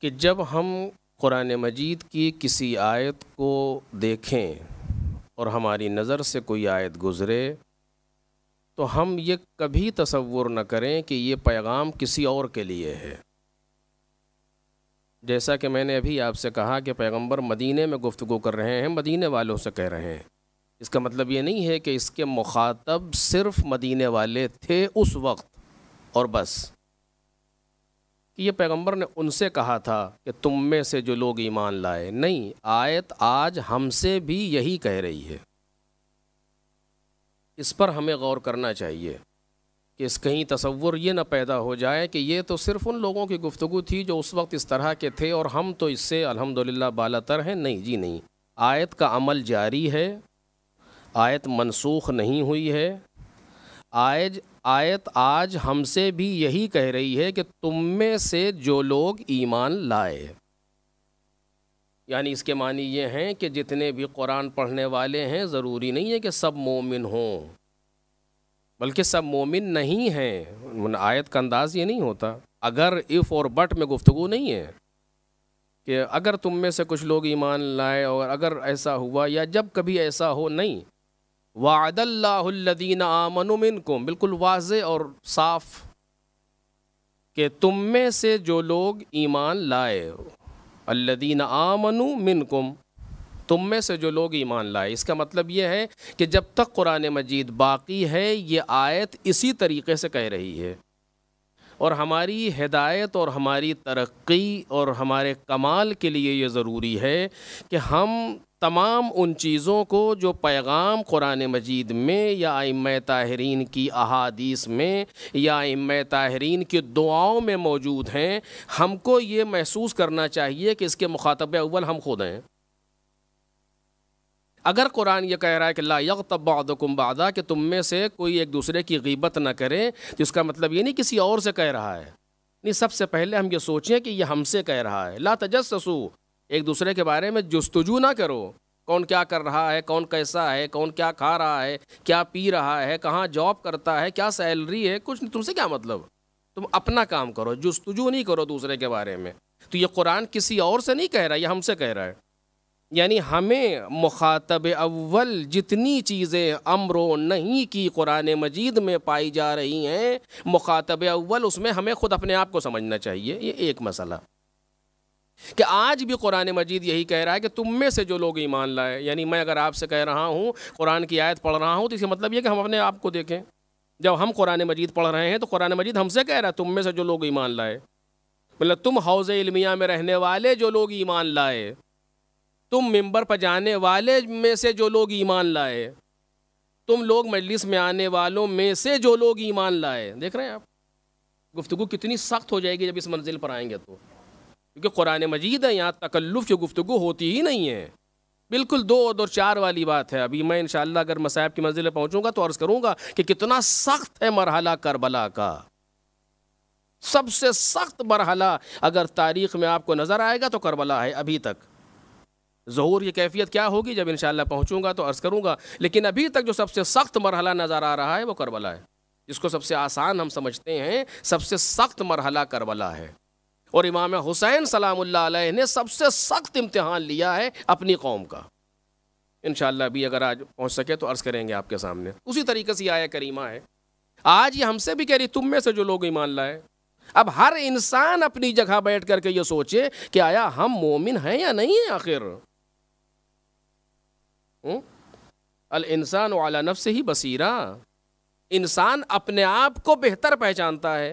कि जब हम कुरान मजीद की किसी आयत को देखें और हमारी नज़र से कोई आयत गुज़रे तो हम ये कभी तसवुर न करें कि ये पैगाम किसी और के लिए है जैसा कि मैंने अभी आपसे कहा कि पैगंबर मदीने में गुफ्तु कर रहे हैं मदीने वालों से कह रहे हैं इसका मतलब ये नहीं है कि इसके मुखातब सिर्फ मदीने वाले थे उस वक्त और बस कि ये पैगंबर ने उनसे कहा था कि तुम में से जो लोग ईमान लाए नहीं आयत आज हमसे भी यही कह रही है इस पर हमें गौर करना चाहिए कि इस कहीं तस्वुर ये ना पैदा हो जाए कि ये तो सिर्फ़ उन लोगों की गुफ्तु थी जो उस वक्त इस तरह के थे और हम तो इससे अलहमदिल्ला बाल तर हैं नहीं जी नहीं आयत का अमल जारी है आयत मनसूख नहीं हुई है आयज आयत आज हमसे भी यही कह रही है कि तुम में से जो लोग ईमान लाए यानी इसके मानी ये हैं कि जितने भी कुरान पढ़ने वाले हैं ज़रूरी नहीं है कि सब मोमिन हों बल्कि सब मोमिन नहीं हैं आयत का अंदाज़ ये नहीं होता अगर इफ़ और बट में गुफ्तु नहीं है कि अगर तुम में से कुछ लोग ईमान लाए और अगर ऐसा हुआ या जब कभी ऐसा हो नहीं वादल्लादीन आमनुमिन को बिल्कुल वाज और साफ कि तुम में से जो लोग ईमान लाए अल्लादीन आमनु मिन कुम तुम में से जो लोग ईमान लाए इसका मतलब यह है कि जब तक कुरान मजीद बाकी है ये आयत इसी तरीके से कह रही है और हमारी हिदायत और हमारी तरक्की और हमारे कमाल के लिए ये ज़रूरी है कि हम तमाम उन चीज़ों को जो पैगाम कुरान मजीद में या इम ताहरीन की अहादीस में या इम ताहरीन की दुआओं में मौजूद हैं हमको ये महसूस करना चाहिए कि इसके मुखातब अव्वल हम खुद हैं अगर कुरान ये कह रहा है कि ला यकतबादकुम बादा कि तुम में से कोई एक दूसरे की गीबत ना करे तो इसका मतलब ये नहीं किसी और से कह रहा है नहीं सबसे पहले हम ये सोचें कि ये हमसे कह रहा है ला तजस्सू एक दूसरे के बारे में जस्तजू ना करो कौन क्या कर रहा है कौन कैसा है कौन क्या खा रहा है क्या पी रहा है कहाँ जॉब करता है क्या सैलरी है कुछ तुमसे क्या मतलब तुम अपना काम करो जस्तजू नहीं करो दूसरे के बारे में तो ये कुरान किसी और से नहीं कह रहा ये हमसे कह रहा है यानी हमें मुखातब अव्वल जितनी चीज़ें अमर नहीं की कुरान मजीद में पाई जा रही हैं मुखातब अव्वल उसमें हमें ख़ुद अपने आप को समझना चाहिए ये एक मसला कि आज भी कुरान मजीद यही कह रहा है कि तुम में से जो लोग ईमान लाए यानी मैं अगर आपसे कह रहा हूँ कुरान की आयत पढ़ रहा हूँ तो इसका मतलब ये कि हम अपने आप को देखें जब हम कुरान मजीद पढ़ रहे हैं तो कुरान मजीद हमसे कह रहा है तुम में से जो लोग ईमान लाए मतलब तुम हौज़ इलमिया में रहने वाले जो लोग ईमान लाए तुम मेंबर पर जाने वाले में से जो लोग ईमान लाए तुम लोग मजलिस में आने वालों में से जो लोग ईमान लाए देख रहे हैं आप गुफ्तु कितनी सख्त हो जाएगी जब इस मंजिल पर आएंगे तो क्योंकि कुरान मजीद है यहाँ तकल्लुफ़ की गुफ्तु होती ही नहीं है बिल्कुल दो और चार वाली बात है अभी मैं इन अगर मसाहब की मंजिल पहुँचूँगा तो अर्ज़ करूँगा कि कितना सख्त है मरहला करबला का सबसे सख्त मरहला अगर तारीख़ में आपको नज़र आएगा तो करबला है अभी तक जहूर ये कैफियत क्या होगी जब इन पहुँचूँगा तो अर्ज़ करूँगा लेकिन अभी तक जो सबसे सख्त मरहला नज़र आ रहा है वो करबला है जिसको सबसे आसान हम समझते हैं सबसे सख्त मरहला करबला है और इमाम हुसैन सलाम ने सबसे सख्त इम्तहान लिया है अपनी कौम का इन भी अगर आज पहुँच सके तो अर्ज़ करेंगे आपके सामने उसी तरीके से आया करीमा है आज ये हमसे भी कह रही तुम में से जो लोग ईमान लाए अब हर इंसान अपनी जगह बैठ करके ये सोचे कि आया हम मोमिन हैं या नहीं हैं आखिर अल इंसान वाला नफ से ही बसीरा इंसान अपने आप को बेहतर पहचानता है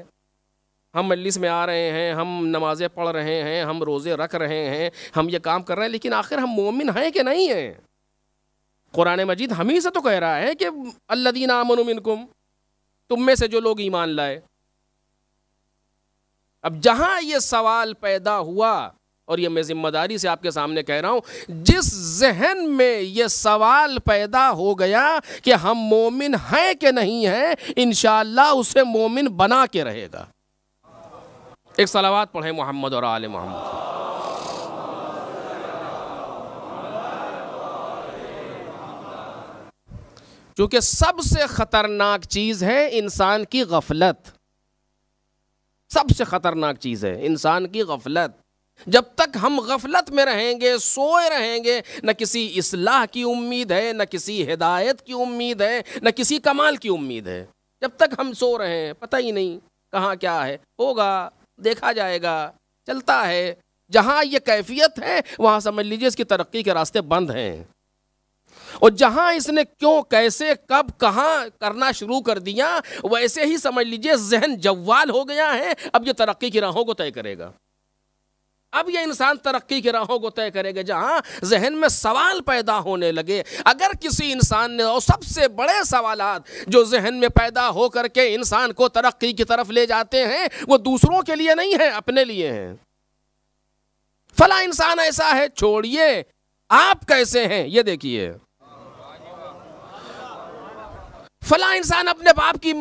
हम मजलिस में आ रहे हैं हम नमाज़ें पढ़ रहे हैं हम रोज़े रख रहे हैं हम ये काम कर रहे हैं लेकिन आखिर हम मोमिन हैं कि नहीं हैं कुरान मजीद हम ही से तो कह रहा है कि अल्लादीन आमनकुम तुम में से जो लोग ईमान लाए अब जहाँ ये सवाल पैदा हुआ और ये मैं ज़िम्मेदारी से आपके सामने कह रहा हूँ जिस जहन में ये सवाल पैदा हो गया कि हम मोमिन हैं कि नहीं हैं इन उसे मोमिन बना के रहेगा एक सलावात पढ़ें मोहम्मद और आल मोहम्मद क्योंकि सबसे ख़तरनाक चीज़ है इंसान की गफलत सबसे ख़तरनाक चीज़ है इंसान की गफलत जब तक हम गफलत में रहेंगे सोए रहेंगे न किसी इसलाह की उम्मीद है न किसी हिदायत की उम्मीद है न किसी कमाल की उम्मीद है जब तक हम सो रहे हैं पता ही नहीं कहाँ क्या है होगा देखा जाएगा चलता है जहां ये कैफियत है वहां समझ लीजिए इसकी तरक्की के रास्ते बंद हैं और जहां इसने क्यों कैसे कब कहां करना शुरू कर दिया वैसे ही समझ लीजिए जहन जव्वाल हो गया है अब ये तरक्की की राहों को तय करेगा अब यह इंसान तरक्की की राहों को तय करेगा जहां जहन में सवाल पैदा होने लगे अगर किसी इंसान ने और सबसे बड़े सवाल जो जहन में पैदा हो करके इंसान को तरक्की की तरफ ले जाते हैं वो दूसरों के लिए नहीं है अपने लिए हैं फला इंसान ऐसा है छोड़िए आप कैसे हैं ये देखिए फला इंसान अपने बाप की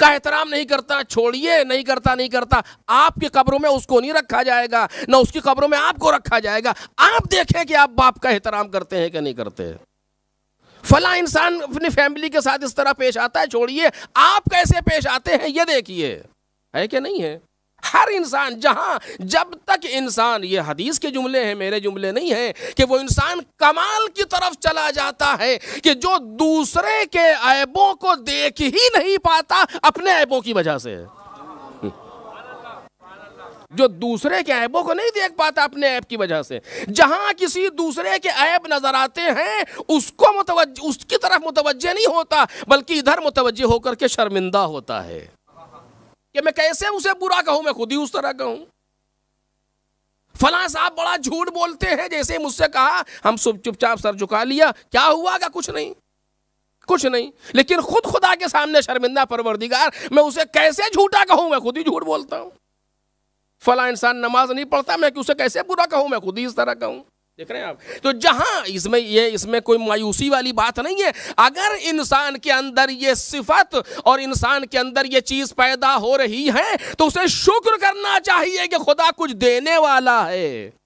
का एहतराम नहीं करता छोड़िए नहीं करता नहीं करता आपके कब्रों में उसको नहीं रखा जाएगा ना उसकी कब्रों में आपको रखा जाएगा आप देखें कि आप बाप का एहतराम करते हैं कि नहीं करते हैं फला इंसान अपनी फैमिली के साथ इस तरह पेश आता है छोड़िए आप कैसे पेश आते हैं ये देखिए है कि नहीं है हर इंसान जहां जब तक इंसान ये हदीस के जुमले हैं मेरे जुमले नहीं हैं कि वो इंसान कमाल की तरफ चला जाता है कि जो दूसरे के ऐबों को देख ही नहीं पाता अपने ऐबों की वजह से जो दूसरे के ऐबों को नहीं देख पाता अपने ऐब की वजह से जहां किसी दूसरे के ऐब नजर आते हैं उसको मुतवज उसकी तरफ मुतवजह नहीं होता बल्कि इधर मुतवजह होकर के शर्मिंदा होता है कि मैं कैसे उसे बुरा कहूं मैं खुद ही उस तरह कहूं फला साहब बड़ा झूठ बोलते हैं जैसे मुझसे कहा हम चुपचाप सर झुका लिया क्या हुआ क्या कुछ नहीं कुछ नहीं लेकिन खुद खुदा के सामने शर्मिंदा परवरदिगार मैं उसे कैसे झूठा कहूं मैं खुद ही झूठ बोलता हूं फला इंसान नमाज नहीं पढ़ता मैं कि उसे कैसे बुरा कहूं मैं खुद ही इस तरह कहूं देख रहे हैं आप तो जहां इसमें ये इसमें कोई मायूसी वाली बात नहीं है अगर इंसान के अंदर ये सिफत और इंसान के अंदर ये चीज पैदा हो रही है तो उसे शुक्र करना चाहिए कि खुदा कुछ देने वाला है